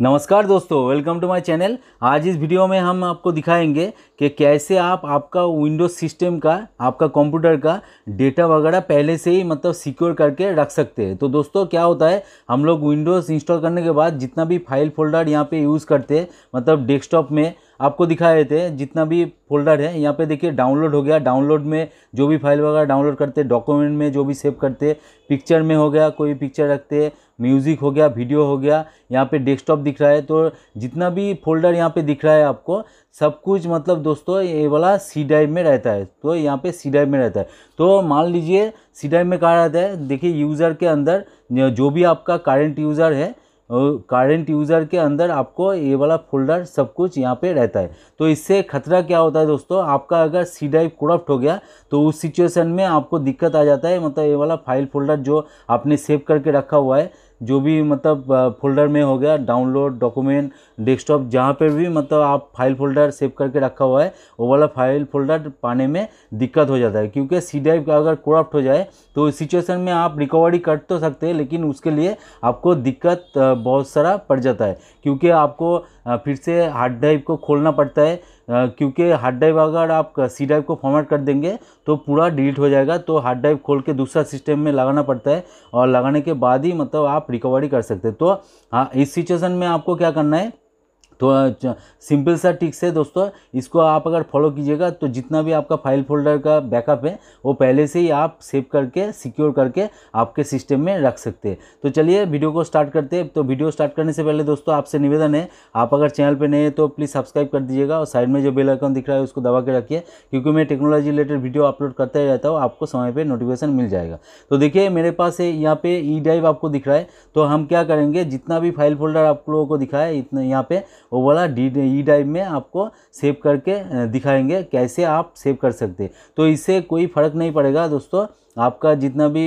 नमस्कार दोस्तों welcome to my channel आज इस वीडियो में हम आपको दिखाएंगे कि कैसे आप आपका विंडोज सिस्टम का आपका कंप्यूटर का डेटा वगैरह पहले से ही मतलब सिक्योर करके रख सकते हैं तो दोस्तों क्या होता है हम लोग विंडोज़ इंस्टॉल करने के बाद जितना भी फाइल फोल्डर यहाँ पे यूज़ करते हैं मतलब डेस्कटॉप में आपको दिखाए थे जितना भी फोल्डर है यहाँ पे देखिए डाउनलोड हो गया डाउनलोड में जो भी फाइल वगैरह डाउनलोड करते डॉक्यूमेंट में जो भी सेव करते पिक्चर में हो गया कोई पिक्चर रखते म्यूज़िक हो गया वीडियो हो गया यहाँ पे डेस्कटॉप दिख रहा है तो जितना भी फोल्डर यहाँ पे दिख रहा है आपको सब कुछ मतलब दोस्तों ये वाला सी ड्राइव में रहता है तो यहाँ पे सी ड्राइव में रहता है तो मान लीजिए सी ड्राइव में कहा रहता है देखिए यूज़र के अंदर जो भी आपका करेंट यूज़र है करंट यूज़र के अंदर आपको ये वाला फोल्डर सब कुछ यहाँ पे रहता है तो इससे खतरा क्या होता है दोस्तों आपका अगर सी ड्राइव करप्ट हो गया तो उस सिचुएसन में आपको दिक्कत आ जाता है मतलब ये वाला फाइल फोल्डर जो आपने सेव करके रखा हुआ है जो भी मतलब फोल्डर में हो गया डाउनलोड डॉक्यूमेंट डेस्कटॉप जहाँ पर भी मतलब आप फाइल फोल्डर सेव करके रखा हुआ है वो वाला फाइल फोल्डर पाने में दिक्कत हो जाता है क्योंकि सी ड्राइव का अगर क्रॉप्ट हो जाए तो इस सिचुएशन में आप रिकवरी कर तो सकते हैं लेकिन उसके लिए आपको दिक्कत बहुत सारा पड़ जाता है क्योंकि आपको फिर से हार्ड ड्राइव को खोलना पड़ता है क्योंकि हार्ड ड्राइव अगर आप सी ड्राइव को फॉर्मेट कर देंगे तो पूरा डिलीट हो जाएगा तो हार्ड ड्राइव खोल के दूसरा सिस्टम में लगाना पड़ता है और लगाने के बाद ही मतलब आप रिकवरी कर सकते हैं तो हाँ इस सिचुएसन में आपको क्या करना है थोड़ा तो, सिंपल सा टिक्स है दोस्तों इसको आप अगर फॉलो कीजिएगा तो जितना भी आपका फाइल फोल्डर का बैकअप है वो पहले से ही आप सेव करके सिक्योर करके आपके सिस्टम में रख सकते हैं तो चलिए वीडियो को स्टार्ट करते हैं तो वीडियो स्टार्ट करने से पहले दोस्तों आपसे निवेदन है आप अगर चैनल पर नए हैं तो प्लीज़ सब्सक्राइब कर दीजिएगा और साइड में जो बेल आइकन दिख रहा है उसको दबा के रखिए क्योंकि मैं टेक्नोलॉजी रिलेटेड वीडियो अपलोड करता ही रहता हूँ आपको समय पर नोटिफिकेशन मिल जाएगा तो देखिए मेरे पास यहाँ पे ई ड्राइव आपको दिख रहा है तो हम क्या करेंगे जितना भी फाइल फोल्डर आप लोगों को दिखा है इतना यहाँ पे वो वाला डी ई ड्राइव में आपको सेव करके दिखाएंगे कैसे आप सेव कर सकते तो इससे कोई फ़र्क नहीं पड़ेगा दोस्तों आपका जितना भी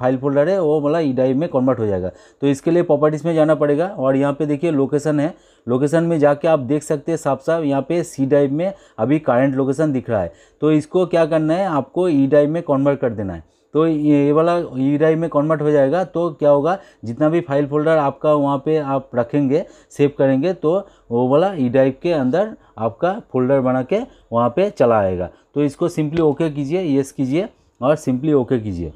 फाइल फोल्डर है वो वाला ई e ड्राइव में कन्वर्ट हो जाएगा तो इसके लिए प्रॉपर्टीज़ में जाना पड़ेगा और यहाँ पे देखिए लोकेशन है लोकेशन में जाके आप देख सकते हैं साफ साफ यहाँ पे सी ड्राइव में अभी करंट लोकेशन दिख रहा है तो इसको क्या करना है आपको ई e ड्राइव में कन्वर्ट कर देना है तो ये वाला ई ड्राइव में कन्वर्ट हो जाएगा तो क्या होगा जितना भी फाइल फोल्डर आपका वहाँ पे आप रखेंगे सेव करेंगे तो वो वाला ई ड्राइव के अंदर आपका फोल्डर बना के वहाँ पे चला आएगा तो इसको सिंपली ओके कीजिए येस कीजिए और सिंपली ओके कीजिए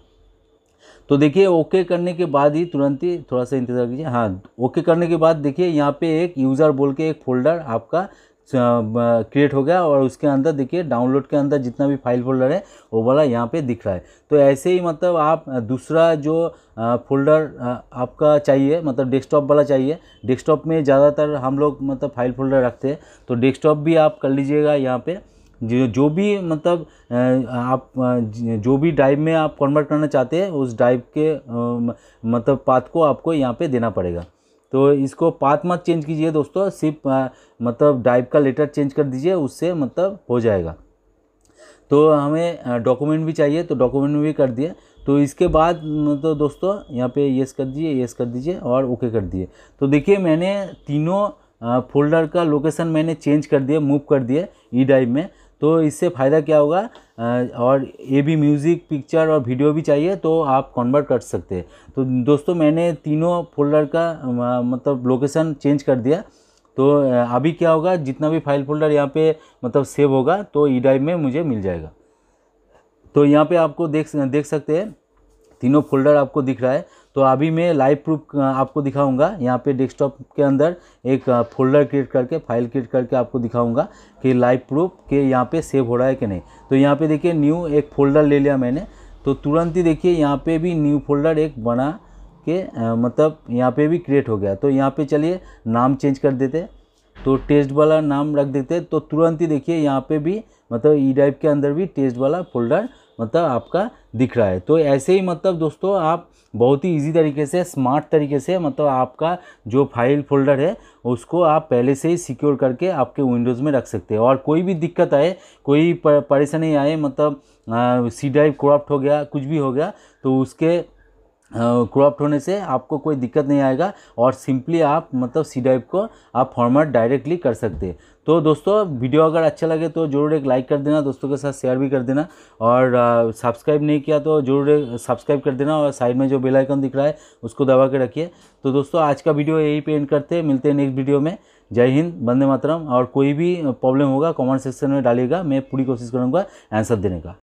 तो देखिए ओके करने के बाद ही तुरंत ही थोड़ा सा इंतज़ार कीजिए हाँ ओके करने के बाद देखिए यहाँ पे एक यूज़र बोल के एक फोल्डर आपका क्रिएट हो गया और उसके अंदर देखिए डाउनलोड के अंदर जितना भी फाइल फोल्डर है वो वाला यहाँ पे दिख रहा है तो ऐसे ही मतलब आप दूसरा जो फोल्डर आपका चाहिए मतलब डेस्कटॉप वाला चाहिए डेस्कटॉप में ज़्यादातर हम लोग मतलब फाइल फोल्डर रखते हैं तो डेस्कटॉप भी आप कर लीजिएगा यहाँ पर जो जो भी मतलब आप जो भी ड्राइव में आप कन्वर्ट करना चाहते हैं उस ड्राइव के मतलब पाथ को आपको यहाँ पे देना पड़ेगा तो इसको पाथ मत चेंज कीजिए दोस्तों सिर्फ मतलब डाइप का लेटर चेंज कर दीजिए उससे मतलब हो जाएगा तो हमें डॉक्यूमेंट भी चाहिए तो डॉक्यूमेंट भी कर दिए तो इसके बाद तो दोस्तों यहाँ पे येस कर दीजिए येस कर दीजिए और ओके कर दिए तो देखिए मैंने तीनों फोल्डर का लोकेशन मैंने चेंज कर दिया मूव कर दिए ई ड्राइव e में तो इससे फ़ायदा क्या होगा और ये भी म्यूज़िक पिक्चर और वीडियो भी चाहिए तो आप कन्वर्ट कर सकते हैं तो दोस्तों मैंने तीनों फोल्डर का मतलब लोकेशन चेंज कर दिया तो अभी क्या होगा जितना भी फाइल फोल्डर यहाँ पे मतलब सेव होगा तो ई ड्राइव में मुझे मिल जाएगा तो यहाँ पे आपको देख देख सकते हैं तीनों फोल्डर आपको दिख रहा है तो अभी मैं लाइव प्रूफ आपको दिखाऊंगा यहाँ पे डेस्कटॉप के अंदर एक फोल्डर क्रिएट करके फाइल क्रिएट करके आपको दिखाऊंगा कि लाइव प्रूफ के यहाँ पे सेव हो रहा है कि नहीं तो यहाँ पे देखिए न्यू एक फोल्डर ले लिया मैंने तो तुरंत ही देखिए यहाँ पे भी न्यू फोल्डर एक बना के मतलब यहाँ पे भी क्रिएट हो गया तो यहाँ पे चलिए नाम चेंज कर देते तो टेस्ट वाला नाम रख देते हैं तो तुरंत ही देखिए यहाँ पे भी मतलब ई ड्राइव के अंदर भी टेस्ट वाला फोल्डर मतलब आपका दिख रहा है तो ऐसे ही मतलब दोस्तों आप बहुत ही इजी तरीके से स्मार्ट तरीके से मतलब आपका जो फाइल फोल्डर है उसको आप पहले से ही सिक्योर करके आपके विंडोज़ में रख सकते हैं और कोई भी दिक्कत आए कोई परेशानी आए मतलब सी ड्राइव क्रॉप्ट हो गया कुछ भी हो गया तो उसके क्रॉप्ट होने से आपको कोई दिक्कत नहीं आएगा और सिंपली आप मतलब सी डाइव को आप फॉर्मेट डायरेक्टली कर सकते हैं तो दोस्तों वीडियो अगर अच्छा लगे तो ज़रूर एक लाइक कर देना दोस्तों के साथ शेयर भी कर देना और सब्सक्राइब नहीं किया तो ज़रूर सब्सक्राइब कर देना और साइड में जो बेल आइकन दिख रहा है उसको दबा के रखिए तो दोस्तों आज का वीडियो यही पे एंड करते हैं मिलते हैं नेक्स्ट वीडियो में जय हिंद वंदे मातरम और कोई भी प्रॉब्लम होगा कमेंट सेक्शन में डालिएगा मैं पूरी कोशिश करूँगा आंसर देने का